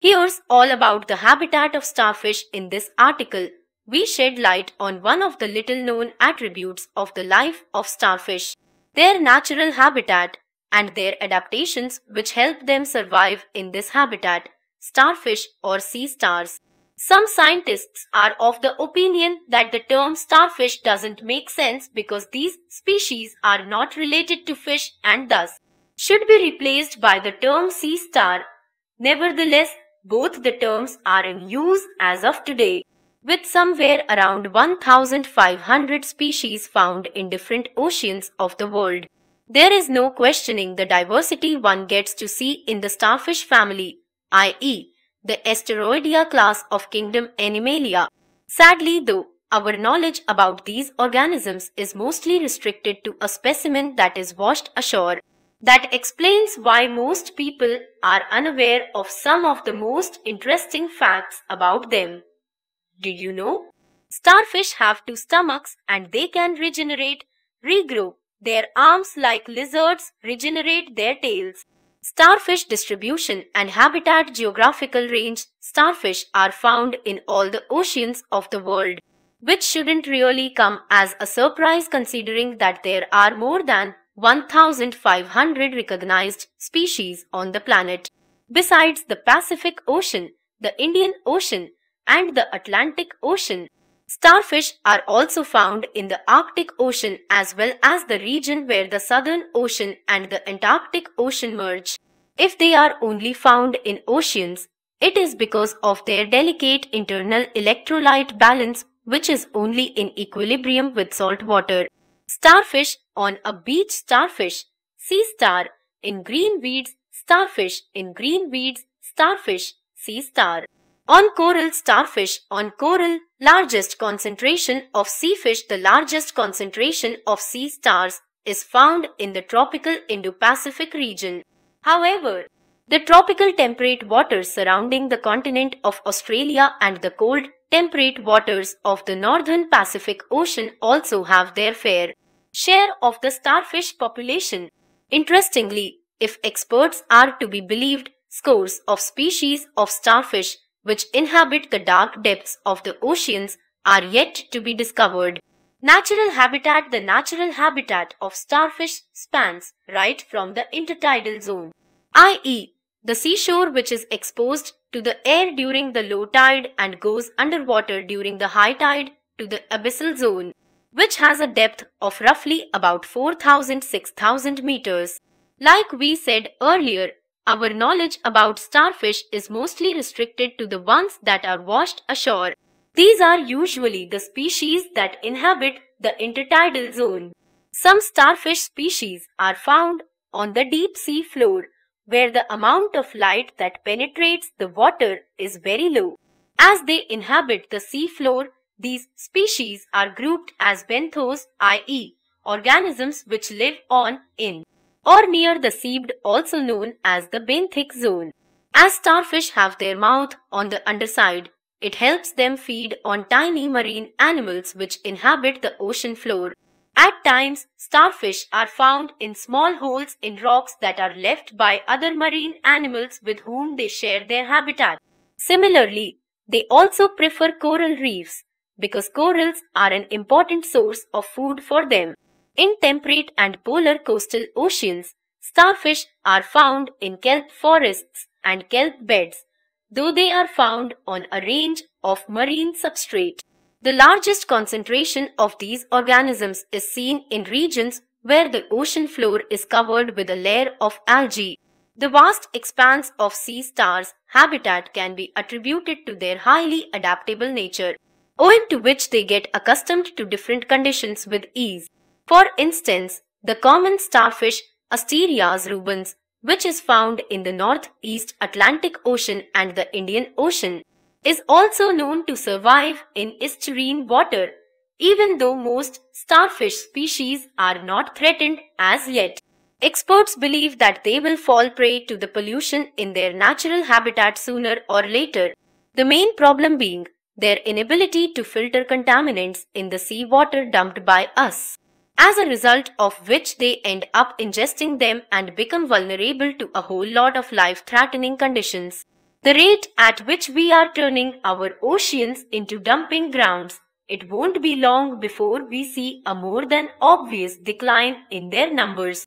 Here's all about the habitat of starfish in this article. We shed light on one of the little known attributes of the life of starfish, their natural habitat and their adaptations which help them survive in this habitat, starfish or sea stars. Some scientists are of the opinion that the term starfish doesn't make sense because these species are not related to fish and thus should be replaced by the term sea star. Nevertheless, both the terms are in use as of today, with somewhere around 1,500 species found in different oceans of the world. There is no questioning the diversity one gets to see in the starfish family, i.e., the Asteroidea class of kingdom Animalia. Sadly though, our knowledge about these organisms is mostly restricted to a specimen that is washed ashore. That explains why most people are unaware of some of the most interesting facts about them. Do you know? Starfish have two stomachs and they can regenerate, regrow. Their arms like lizards regenerate their tails. Starfish distribution and habitat geographical range Starfish are found in all the oceans of the world, which shouldn't really come as a surprise considering that there are more than 1,500 recognized species on the planet. Besides the Pacific Ocean, the Indian Ocean, and the Atlantic Ocean, starfish are also found in the Arctic Ocean as well as the region where the Southern Ocean and the Antarctic Ocean merge. If they are only found in oceans, it is because of their delicate internal electrolyte balance which is only in equilibrium with salt water. Starfish on a beach starfish, sea star in green weeds, starfish in green weeds, starfish, sea star. On coral starfish, on coral, largest concentration of sea fish, the largest concentration of sea stars is found in the tropical Indo-Pacific region. However, the tropical temperate waters surrounding the continent of Australia and the cold temperate waters of the northern Pacific Ocean also have their fair share of the starfish population. Interestingly, if experts are to be believed, scores of species of starfish which inhabit the dark depths of the oceans are yet to be discovered. Natural habitat The natural habitat of starfish spans right from the intertidal zone, i.e. The seashore which is exposed to the air during the low tide and goes underwater during the high tide to the abyssal zone, which has a depth of roughly about 4,000-6,000 meters. Like we said earlier, our knowledge about starfish is mostly restricted to the ones that are washed ashore. These are usually the species that inhabit the intertidal zone. Some starfish species are found on the deep sea floor where the amount of light that penetrates the water is very low. As they inhabit the seafloor, these species are grouped as benthos, i.e., organisms which live on, in, or near the seabed, also known as the benthic zone. As starfish have their mouth on the underside, it helps them feed on tiny marine animals which inhabit the ocean floor. At times, starfish are found in small holes in rocks that are left by other marine animals with whom they share their habitat. Similarly, they also prefer coral reefs because corals are an important source of food for them. In temperate and polar coastal oceans, starfish are found in kelp forests and kelp beds, though they are found on a range of marine substrate. The largest concentration of these organisms is seen in regions where the ocean floor is covered with a layer of algae. The vast expanse of sea stars' habitat can be attributed to their highly adaptable nature, owing to which they get accustomed to different conditions with ease. For instance, the common starfish Asterias rubens, which is found in the Northeast Atlantic Ocean and the Indian Ocean, is also known to survive in estuarine water, even though most starfish species are not threatened as yet. Experts believe that they will fall prey to the pollution in their natural habitat sooner or later, the main problem being their inability to filter contaminants in the seawater dumped by us, as a result of which they end up ingesting them and become vulnerable to a whole lot of life-threatening conditions. The rate at which we are turning our oceans into dumping grounds, it won't be long before we see a more than obvious decline in their numbers.